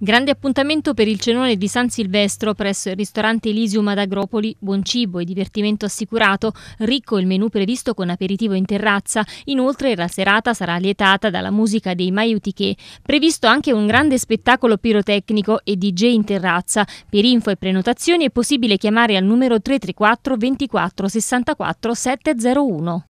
Grande appuntamento per il cenone di San Silvestro presso il ristorante Elysium ad Agropoli, buon cibo e divertimento assicurato, ricco il menù previsto con aperitivo in terrazza, inoltre la serata sarà lietata dalla musica dei Maiutiche, previsto anche un grande spettacolo pirotecnico e DJ in terrazza, per info e prenotazioni è possibile chiamare al numero 334 24 64 701.